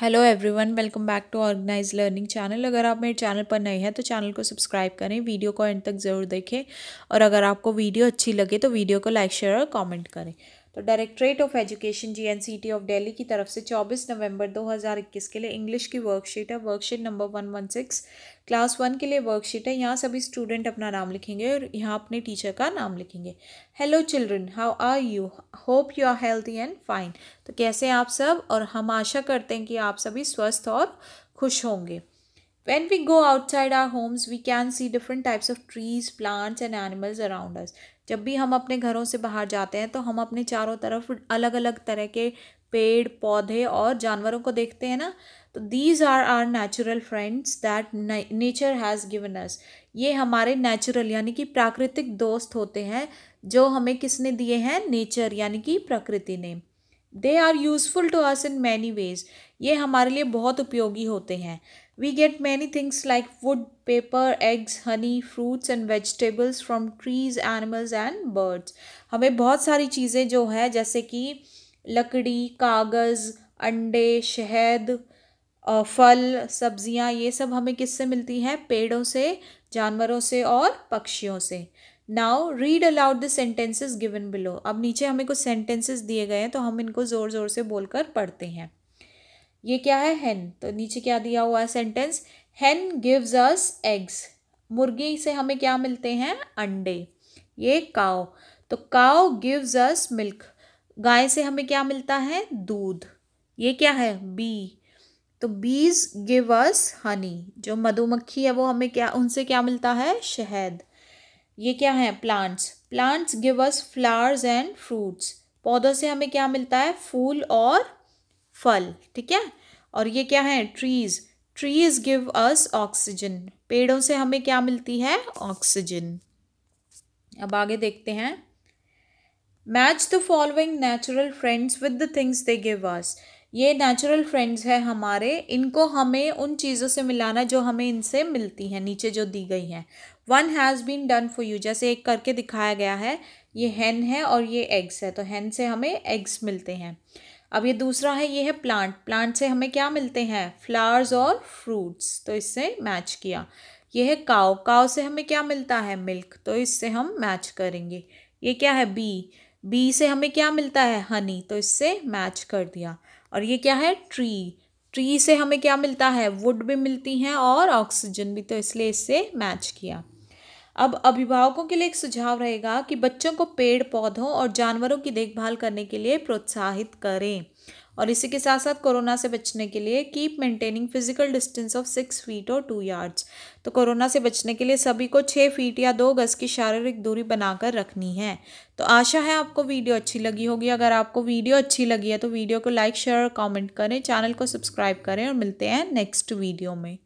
Hello everyone welcome back to organize learning channel अगर आप मेरे चैनल पर नए हैं तो चैनल को सब्सक्राइब करें वीडियो को एंड तक ज़रूर देखें और अगर आपको वीडियो अच्छी लगे तो वीडियो को लाइक शेयर और कमेंट करें तो directorate of education GNCT of Delhi की तरफ से 24 नवंबर 2021 के लिए इंग्लिश की वर्कशीट है worksheet number one one six class one के लिए वर्कशीट है यहाँ सभी स्टूडेंट अपना नाम लिखेंगे और यहाँ अपने टीचर का नाम लिखेंगे hello children how are you hope you are healthy and fine तो कैसे आप सब और हम आशा करते हैं कि आप सभी स्वस्थ और खुश होंगे When we go outside our homes, we can see different types of trees, plants and animals around us. जब भी हम अपने घरों से बाहर जाते हैं तो हम अपने चारों तरफ अलग अलग तरह के पेड़ पौधे और जानवरों को देखते हैं ना तो these are are natural friends that nature has given us ये हमारे नेचुरल यानी कि प्राकृतिक दोस्त होते हैं जो हमें किसने दिए हैं नेचर यानी कि प्रकृति ने they are useful to us in many ways ये हमारे लिए बहुत उपयोगी होते हैं we get many things like wood paper eggs honey fruits and vegetables from trees animals and birds हमें बहुत सारी चीज़ें जो है जैसे कि लकड़ी कागज़ अंडे शहद फल सब्जियाँ ये सब हमें किससे मिलती हैं पेड़ों से जानवरों से और पक्षियों से now read aloud the sentences given below अब नीचे हमें कुछ सेंटेंसेस दिए गए हैं तो हम इनको ज़ोर ज़ोर से बोलकर पढ़ते हैं ये क्या है हैन तो नीचे क्या दिया हुआ है sentence hen gives us eggs मुर्गी से हमें क्या मिलते हैं अंडे ये काओ तो काओ गिव्स अस मिल्क गाय से हमें क्या मिलता है दूध ये क्या है बी तो बीज गिव अस हनी जो मधुमक्खी है वो हमें क्या उनसे क्या मिलता है शहद ये क्या है plants plants give us flowers and fruits पौधों से हमें क्या मिलता है फूल और फल ठीक है और ये क्या है trees trees give us oxygen पेड़ों से हमें क्या मिलती है ऑक्सीजन अब आगे देखते हैं match the following natural friends with the things they give us ये नेचुरल फ्रेंड्स है हमारे इनको हमें उन चीज़ों से मिलाना जो हमें इनसे मिलती हैं नीचे जो दी गई हैं one has been done for you जैसे एक करके दिखाया गया है ये हैन है और ये एग्स है तो हैन से हमें एग्स मिलते हैं अब ये दूसरा है ये है प्लांट प्लांट से हमें क्या मिलते हैं फ्लावर्स और फ्रूट्स तो इससे मैच किया ये है काओ काओ से हमें क्या मिलता है मिल्क तो इससे हम मैच करेंगे ये क्या है बी बी से हमें क्या मिलता है हनी तो इससे मैच कर दिया और ये क्या है ट्री ट्री से हमें क्या मिलता है वुड भी मिलती हैं और ऑक्सीजन भी तो इसलिए इससे मैच किया अब अभिभावकों के लिए एक सुझाव रहेगा कि बच्चों को पेड़ पौधों और जानवरों की देखभाल करने के लिए प्रोत्साहित करें और इसी के साथ साथ कोरोना से बचने के लिए keep maintaining physical distance of six feet और टू यार्ड्स तो कोरोना से बचने के लिए सभी को छः फीट या दो गज़ की शारीरिक दूरी बनाकर रखनी है तो आशा है आपको वीडियो अच्छी लगी होगी अगर आपको वीडियो अच्छी लगी है तो वीडियो को लाइक शेयर और कॉमेंट करें चैनल को सब्सक्राइब करें और मिलते हैं नेक्स्ट वीडियो में